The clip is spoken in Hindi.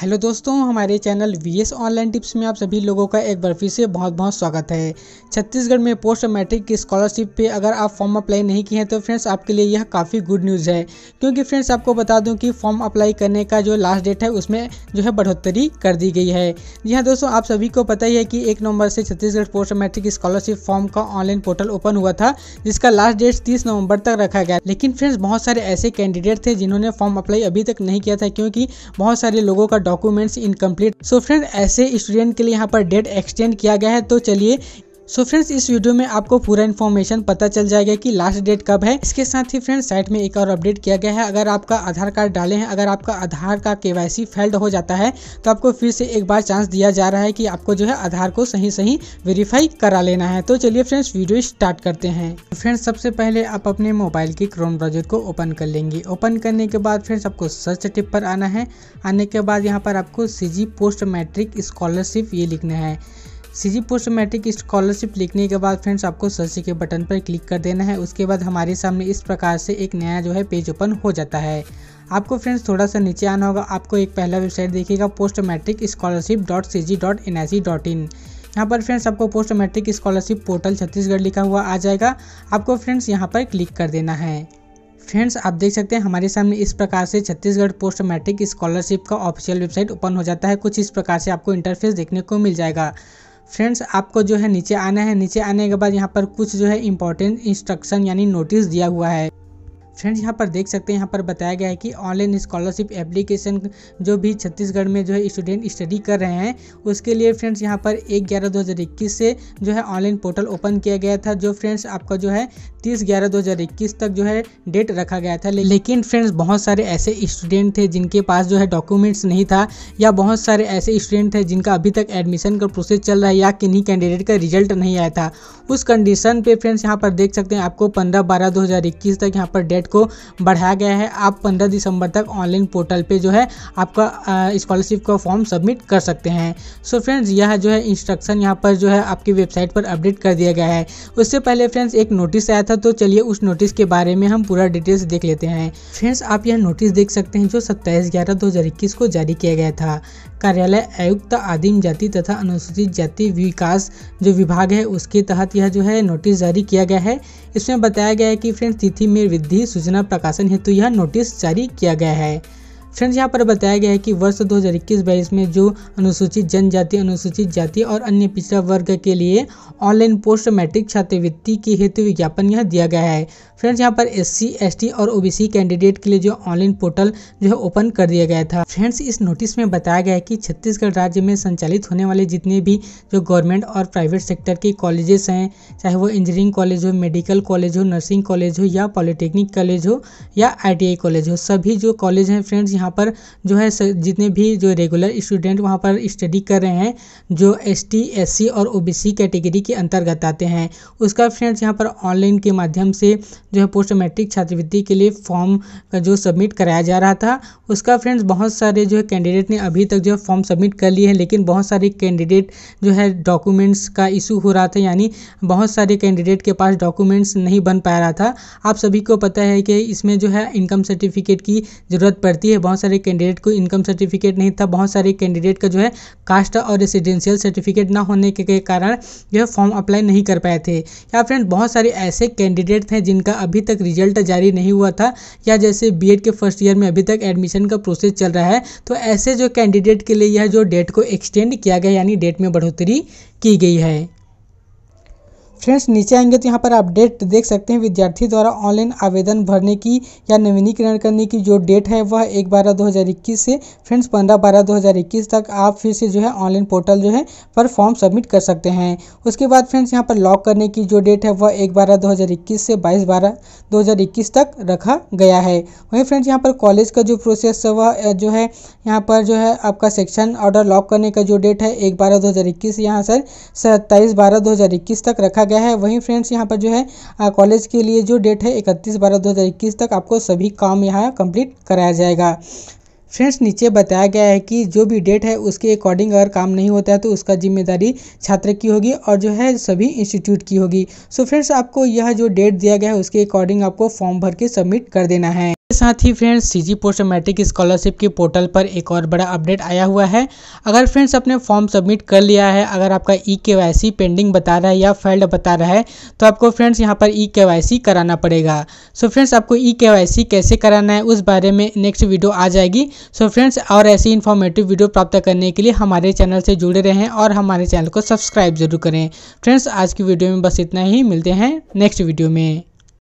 हेलो दोस्तों हमारे channel V S online tips में आप सभी लोगों का एक बार फिर से बहुत बहुत स्वागत है छत्तीसगढ़ में पोस्ट मैट्रिक की स्कॉलरशिप पे अगर आप फॉर्म अप्लाई नहीं किए हैं तो फ्रेंड्स आपके लिए यह काफ़ी गुड न्यूज़ है क्योंकि फ्रेंड्स आपको बता दूं कि फॉर्म अप्लाई करने का जो लास्ट डेट है उसमें जो है बढ़ोतरी कर दी गई है जी हाँ दोस्तों आप सभी को पता ही है कि एक नवंबर से Chhattisgarh post matric scholarship form का ऑनलाइन पोर्टल ओपन हुआ था जिसका लास्ट डेट तीस नवम्बर तक रखा गया लेकिन फ्रेंड्स बहुत सारे ऐसे कैंडिडेट थे जिन्होंने फॉर्म अप्लाई अभी तक नहीं किया था क्योंकि बहुत सारे लोगों लोगों का डॉक्यूमेंट्स इनकम्प्लीट सो फ्रेंड ऐसे स्टूडेंट के लिए यहाँ पर डेट एक्सटेंड किया गया है तो चलिए सो so फ्रेंड्स इस वीडियो में आपको पूरा इन्फॉर्मेशन पता चल जाएगा कि लास्ट डेट कब है इसके साथ ही फ्रेंड्स साइट में एक और अपडेट किया गया है अगर आपका आधार कार्ड डाले हैं अगर आपका आधार का केवाईसी फेल्ड हो जाता है तो आपको फिर से एक बार चांस दिया जा रहा है कि आपको जो है आधार को सही सही वेरीफाई करा लेना है तो चलिए फ्रेंड्स वीडियो स्टार्ट करते हैं फ्रेंड्स सबसे पहले आप अपने मोबाइल के क्रोम ब्राउजर को ओपन कर लेंगे ओपन करने के बाद फ्रेंड्स आपको सर्च टिप पर आना है आने के बाद यहाँ पर आपको सी पोस्ट मैट्रिक स्कॉलरशिप ये लिखना है सीजी पोस्ट मैट्रिक स्कॉलरशिप लिखने के बाद फ्रेंड्स आपको सर्च के बटन पर क्लिक कर देना है उसके बाद हमारे सामने इस प्रकार से एक नया जो है पेज ओपन हो जाता है आपको फ्रेंड्स थोड़ा सा नीचे आना होगा आपको एक पहला वेबसाइट देखिएगा post matric scholarship dot C G dot N I C dot in यहाँ पर फ्रेंड्स आपको post matric scholarship portal Chhattisgarh लिखा हुआ आ जाएगा आपको फ्रेंड्स यहाँ पर क्लिक कर देना है फ्रेंड्स आप देख सकते हैं हमारे सामने इस प्रकार से छत्तीसगढ़ पोस्ट मैट्रिक स्कॉलरशिप का ऑफिशियल वेबसाइट ओपन हो जाता है कुछ इस प्रकार से आपको इंटरफेस देखने को मिल जाएगा फ्रेंड्स आपको जो है नीचे आना है नीचे आने के बाद यहाँ पर कुछ जो है इंपॉर्टेंट इंस्ट्रक्शन यानी नोटिस दिया हुआ है फ्रेंड्स यहाँ पर देख सकते हैं यहाँ पर बताया गया है कि ऑनलाइन स्कॉलरशिप एप्लीकेशन जो भी छत्तीसगढ़ में जो है स्टूडेंट स्टडी कर रहे हैं उसके लिए फ्रेंड्स यहाँ पर एक ग्यारह दो हज़ार इक्कीस से जो है ऑनलाइन पोर्टल ओपन किया गया था जो फ्रेंड्स आपका जो है तीस ग्यारह दो हज़ार इक्कीस तक जो है डेट रखा गया था लेकिन फ्रेंड्स बहुत सारे ऐसे स्टूडेंट थे जिनके पास जो है डॉक्यूमेंट्स नहीं था या बहुत सारे ऐसे स्टूडेंट थे जिनका अभी तक एडमिशन का प्रोसेस चल रहा है या किन्हीं कैंडिडेट का रिजल्ट नहीं आया था उस कंडीशन पे फ्रेंड्स यहाँ पर देख सकते हैं आपको पंद्रह बारह दो तक यहाँ पर डेट को बढ़ाया गया है आप पंद्रह दिसंबर तक ऑनलाइन पोर्टल पर जो है आपका स्कॉलरशिप का फॉर्म सबमिट कर सकते हैं सो so फ्रेंड्स यह जो है इंस्ट्रक्शन यहाँ पर जो है आपकी वेबसाइट पर अपडेट कर दिया गया है उससे पहले फ्रेंड्स एक नोटिस आया था तो चलिए उस नोटिस के बारे में हम पूरा डिटेल्स देख लेते हैं फ्रेंड्स आप यह नोटिस देख सकते हैं जो सत्ताईस ग्यारह दो को जारी किया गया था कार्यालय आयुक्त आदिम जाति तथा अनुसूचित जाति विकास जो विभाग है उसके तहत यह जो है नोटिस जारी किया गया है इसमें बताया गया है कि फ्रेंड्स तिथि में वृद्धि सूचना प्रकाशन हेतु यह नोटिस जारी किया गया है फ्रेंड्स यहाँ पर बताया गया है कि वर्ष दो हज़ार इक्कीस बाईस में जो अनुसूचित जनजाति अनुसूचित जाति और अन्य पिछड़ा वर्ग के लिए ऑनलाइन पोस्ट मैट्रिक छात्रवृत्ति के हेतु विज्ञापन यह दिया गया है फ्रेंड्स यहाँ पर एस सी और ओ कैंडिडेट के लिए जो ऑनलाइन पोर्टल जो है ओपन कर दिया गया था फ्रेंड्स इस नोटिस में बताया गया है कि छत्तीसगढ़ राज्य में संचालित होने वाले जितने भी जो गवर्नमेंट और प्राइवेट सेक्टर के कॉलेजेस हैं चाहे वो इंजीनियरिंग कॉलेज हो मेडिकल कॉलेज हो नर्सिंग कॉलेज हो या पॉलिटेक्निक कॉलेज हो या आई कॉलेज हो सभी जो कॉलेज हैं फ्रेंड्स यहाँ पर जो है जितने भी जो रेगुलर स्टूडेंट वहाँ पर स्टडी कर रहे हैं जो एस टी और ओ कैटेगरी के अंतर्गत आते हैं उसका फ्रेंड्स यहाँ पर ऑनलाइन के माध्यम से जो है पोस्ट मैट्रिक छात्रवृत्ति के लिए फॉर्म का जो सबमिट कराया जा रहा था उसका फ्रेंड्स बहुत सारे जो है कैंडिडेट ने अभी तक जो है फॉर्म सबमिट कर लिए हैं लेकिन बहुत सारे कैंडिडेट जो है डॉक्यूमेंट्स का इशू हो रहा था यानी बहुत सारे कैंडिडेट के पास डॉक्यूमेंट्स नहीं बन पा रहा था आप सभी को पता है कि इसमें जो है इनकम सर्टिफिकेट की ज़रूरत पड़ती है बहुत सारे कैंडिडेट को इनकम सर्टिफिकेट नहीं था बहुत सारे कैंडिडेट का जो है कास्ट और रेसिडेंशियल सर्टिफिकेट ना होने के, के कारण जो है फॉर्म अप्लाई नहीं कर पाए थे या फ्रेंड बहुत सारे ऐसे कैंडिडेट थे जिनका अभी तक रिजल्ट जारी नहीं हुआ था या जैसे बी के फर्स्ट ईयर में अभी तक एडमिशन का प्रोसेस चल रहा है तो ऐसे जो कैंडिडेट के लिए यह जो डेट को एक्सटेंड किया गया यानी डेट में बढ़ोतरी की गई है फ्रेंड्स नीचे आएंगे तो यहाँ पर आप डेट देख सकते हैं विद्यार्थी द्वारा ऑनलाइन आवेदन भरने की या नवीनीकरण करने की जो डेट है वह एक बारह दो हज़ार इक्कीस से फ्रेंड्स पंद्रह बारह दो हज़ार इक्कीस तक आप फिर से जो है ऑनलाइन पोर्टल जो है पर फॉर्म सबमिट कर सकते हैं उसके बाद फ्रेंड्स यहाँ पर लॉक करने की जो डेट है वह एक बारह दो हज़ार इक्कीस से बाईस बारह दो हज़ार इक्कीस तक रखा गया है वहीं फ्रेंड्स यहाँ पर कॉलेज का जो प्रोसेस है वह जो है यहाँ पर जो है आपका सेक्शन ऑर्डर लॉक करने का जो डेट है एक बारह दो हज़ार इक्कीस यहाँ सर सत्ताईस बारह दो हज़ार इक्कीस तक रखा गया है वहीं फ्रेंड्स यहाँ पर जो है कॉलेज के लिए जो डेट है इकतीस बारह दो तक आपको सभी काम यहाँ कंप्लीट कराया जाएगा फ्रेंड्स नीचे बताया गया है कि जो भी डेट है उसके अकॉर्डिंग अगर काम नहीं होता है तो उसका जिम्मेदारी छात्र की होगी और जो है सभी इंस्टीट्यूट की होगी सो so फ्रेंड्स आपको यह जो डेट दिया गया है उसके अकॉर्डिंग आपको फॉर्म भर के सबमिट कर देना है साथ ही friends C G post matric scholarship के पोर्टल पर एक और बड़ा अपडेट आया हुआ है अगर फ्रेंड्स आपने फॉर्म सबमिट कर लिया है अगर आपका ई के वाई सी पेंडिंग बता रहा है या फेल्ड बता रहा है तो आपको फ्रेंड्स यहां पर ई के वाई सी कराना पड़ेगा सो so, फ्रेंड्स आपको ई के वाई सी कैसे कराना है उस बारे में नेक्स्ट वीडियो आ जाएगी सो so, फ्रेंड्स और ऐसी इन्फॉर्मेटिव वीडियो प्राप्त करने के लिए हमारे चैनल से जुड़े रहें और हमारे चैनल को सब्सक्राइब जरूर करें फ्रेंड्स आज की वीडियो में बस इतना ही मिलते हैं नेक्स्ट वीडियो में